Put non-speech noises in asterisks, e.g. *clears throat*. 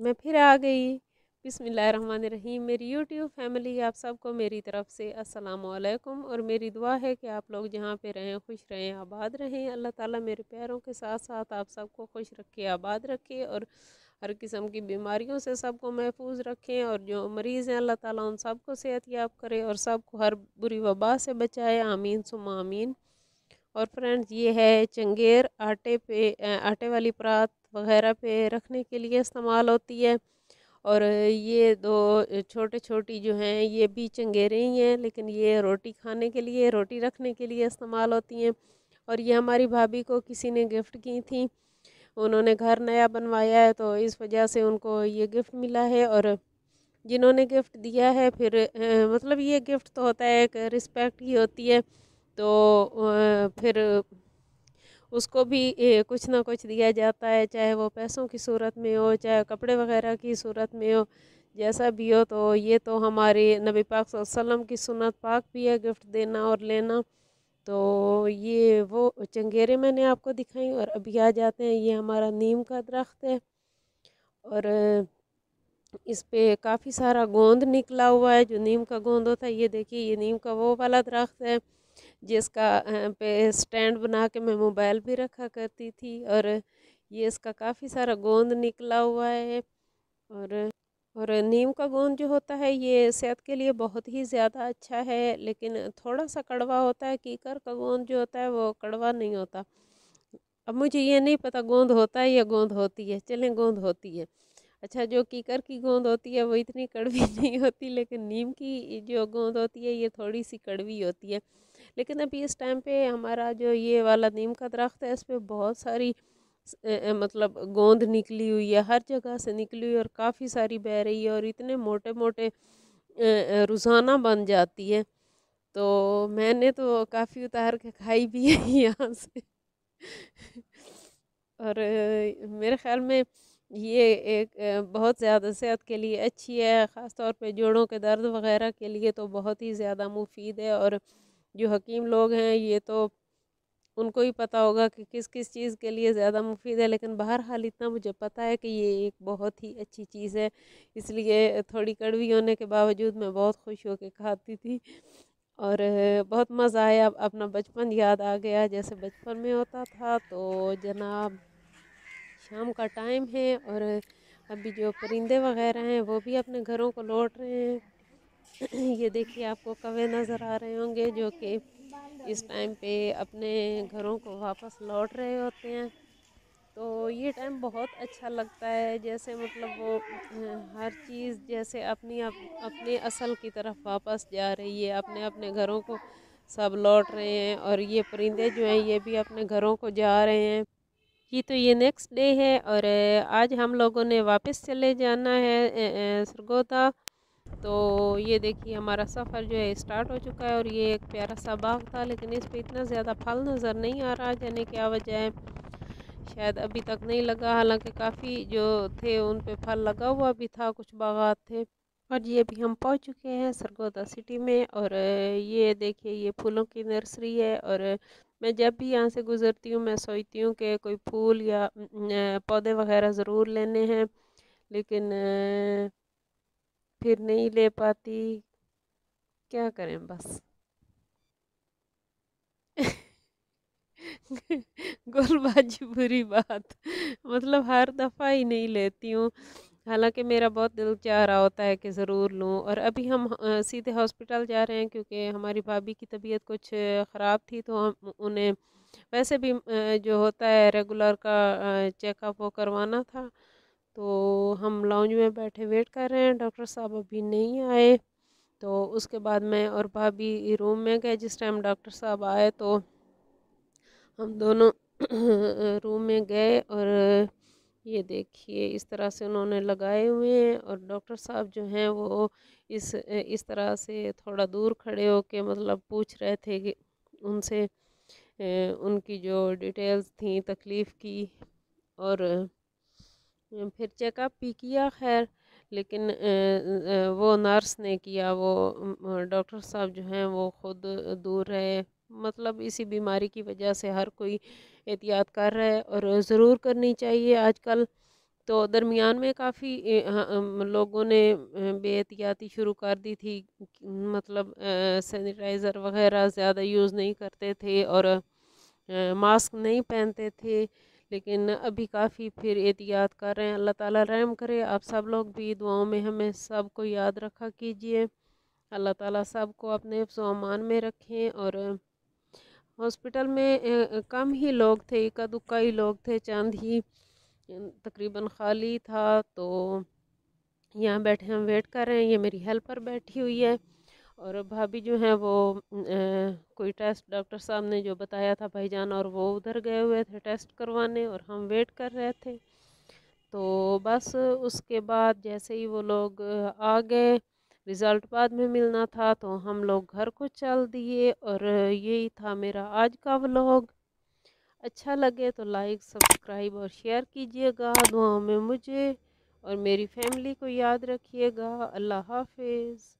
मैं फिर आ गई बिसमीम मेरी यूट्यूब फैमिली आप सबको मेरी तरफ़ से वालेकुम और मेरी दुआ है कि आप लोग जहाँ पे रहें खुश रहें आबाद रहें अल्लाह ताला मेरे प्यारों के साथ साथ आप सबको खुश रखे आबाद रखे और हर किस्म की बीमारियों से सबको महफूज रखें और जो मरीज़ हैं अल्लाह ताला उन सबको सेहत याब करे और सबको हर बुरी वबा से बचाए आमीन सुम आमीन और फ्रेंड्स ये है चंगेर आटे पे आटे वाली परात वगैरह पे रखने के लिए इस्तेमाल होती है और ये दो छोटे छोटी जो हैं ये भी चंगेरे ही हैं लेकिन ये रोटी खाने के लिए रोटी रखने के लिए इस्तेमाल होती हैं और ये हमारी भाभी को किसी ने गिफ्ट की थी उन्होंने घर नया बनवाया है तो इस वजह से उनको ये गिफ्ट मिला है और जिन्होंने गिफ्ट दिया है फिर मतलब ये गिफ्ट तो होता है एक रिस्पेक्ट ही होती है तो फिर उसको भी ए, कुछ ना कुछ दिया जाता है चाहे वो पैसों की सूरत में हो चाहे कपड़े वगैरह की सूरत में हो जैसा भी हो तो ये तो हमारे नबी पाक वसल्लम की सुनत पाक भी है गिफ्ट देना और लेना तो ये वो चंगेरे मैंने आपको दिखाई और अभी आ जाते हैं ये हमारा नीम का दरख्त है और इस पर काफ़ी सारा गोंद निकला हुआ है जो नीम का गोंद होता है ये देखिए ये नीम का वो वाला दरख्त है जिसका पे स्टैंड बना के मैं मोबाइल भी रखा करती थी और ये इसका काफ़ी सारा गोंद निकला हुआ है और और नीम का गोंद जो होता है ये सेहत के लिए बहुत ही ज़्यादा अच्छा है लेकिन थोड़ा सा कड़वा होता है कीकर का गोंद जो होता है वो कड़वा नहीं होता अब मुझे ये नहीं पता गोंद होता है या गोंद होती है चलें गोंद होती है अच्छा जो कीकर की गोंद होती है वो इतनी कड़वी *laughs* नहीं होती लेकिन नीम की जो गोंद होती है ये थोड़ी सी कड़वी होती है लेकिन अभी इस टाइम पे हमारा जो ये वाला नीम का दरख्त है इस पर बहुत सारी ए, मतलब गोंद निकली हुई है हर जगह से निकली हुई और काफ़ी सारी बह रही है और इतने मोटे मोटे रोजाना बन जाती है तो मैंने तो काफ़ी उतार के खाई भी है *laughs* यहाँ से और मेरे ख्याल में ये एक बहुत ज़्यादा सेहत के लिए अच्छी है ख़ास तौर पे जोड़ों के दर्द वगैरह के लिए तो बहुत ही ज़्यादा मुफीद है और जो हकीम लोग हैं ये तो उनको ही पता होगा कि किस किस चीज़ के लिए ज़्यादा मुफीद है लेकिन बहरहाल इतना मुझे पता है कि ये एक बहुत ही अच्छी चीज़ है इसलिए थोड़ी कड़वी होने के बावजूद मैं बहुत खुश होकर खाती थी और बहुत मज़ा आया अपना बचपन याद आ गया जैसे बचपन में होता था तो जनाब शाम का टाइम है और अभी जो परिंदे वगैरह हैं वो भी अपने घरों को लौट रहे हैं *clears throat* ये देखिए आपको कवे नज़र आ रहे होंगे जो कि इस टाइम पे अपने घरों को वापस लौट रहे होते हैं तो ये टाइम बहुत अच्छा लगता है जैसे मतलब वो हर चीज़ जैसे अपनी अप, अपने असल की तरफ वापस जा रही है अपने अपने घरों को सब लौट रहे हैं और ये परिंदे जो हैं ये भी अपने घरों को जा रहे हैं कि तो ये नेक्स्ट डे है और आज हम लोगों ने वापस चले जाना है सरगोदा तो ये देखिए हमारा सफ़र जो है स्टार्ट हो चुका है और ये एक प्यारा सा बाग था लेकिन इस पर इतना ज़्यादा फल नज़र नहीं आ रहा जाने क्या वजह है शायद अभी तक नहीं लगा हालांकि काफ़ी जो थे उन पे फल लगा हुआ भी था कुछ बागात थे और ये भी हम पहुंच चुके हैं सरगोदा सिटी में और ये देखिए ये फूलों की नर्सरी है और मैं जब भी यहाँ से गुज़रती हूँ मैं सोचती हूँ कि कोई फूल या पौधे वगैरह ज़रूर लेने हैं लेकिन फिर नहीं ले पाती क्या करें बस *laughs* गुलबाजी बुरी बात मतलब हर दफ़ा ही नहीं लेती हूँ हालांकि मेरा बहुत दिल चाह रहा होता है कि ज़रूर लूँ और अभी हम सीधे हॉस्पिटल जा रहे हैं क्योंकि हमारी भाभी की तबीयत कुछ ख़राब थी तो हम उन्हें वैसे भी जो होता है रेगुलर का चेकअप वो करवाना था तो हम लाउंज में बैठे वेट कर रहे हैं डॉक्टर साहब अभी नहीं आए तो उसके बाद मैं और भाभी रूम में गए जिस टाइम डॉक्टर साहब आए तो हम दोनों रूम *clears throat* में गए और ये देखिए इस तरह से उन्होंने लगाए हुए हैं और डॉक्टर साहब जो हैं वो इस इस तरह से थोड़ा दूर खड़े हो के मतलब पूछ रहे थे कि उनसे उनकी जो डिटेल्स थी तकलीफ़ की और फिर चेकअप भी किया खैर लेकिन वो नर्स ने किया वो डॉक्टर साहब जो हैं वो ख़ुद दूर रहे मतलब इसी बीमारी की वजह से हर कोई एहतियात कर रहा है और ज़रूर करनी चाहिए आजकल तो दरमियान में काफ़ी लोगों ने बेहतियाती शुरू कर दी थी मतलब सैनिटाइज़र वगैरह ज़्यादा यूज़ नहीं करते थे और मास्क नहीं पहनते थे लेकिन अभी काफ़ी फिर एहतियात कर रहे हैं अल्लाह ताला रहम करे आप सब लोग भी दुआओं में हमें सब को याद रखा कीजिए अल्लाह ताला सब को अपने अमान में रखें और हॉस्पिटल में कम ही लोग थे इक्का दुक्का ही लोग थे चंद ही तकरीबन खाली था तो यहाँ बैठे हम वेट कर रहे हैं ये मेरी हेल्पर बैठी हुई है और भाभी जो हैं वो ए, कोई टेस्ट डॉक्टर साहब ने जो बताया था भाईजान और वो उधर गए हुए थे टेस्ट करवाने और हम वेट कर रहे थे तो बस उसके बाद जैसे ही वो लोग आ गए रिज़ल्ट बाद में मिलना था तो हम लोग घर को चल दिए और यही था मेरा आज का व्लॉग अच्छा लगे तो लाइक सब्सक्राइब और शेयर कीजिएगा दुआ में मुझे और मेरी फैमिली को याद रखिएगा अल्लाह हाफिज़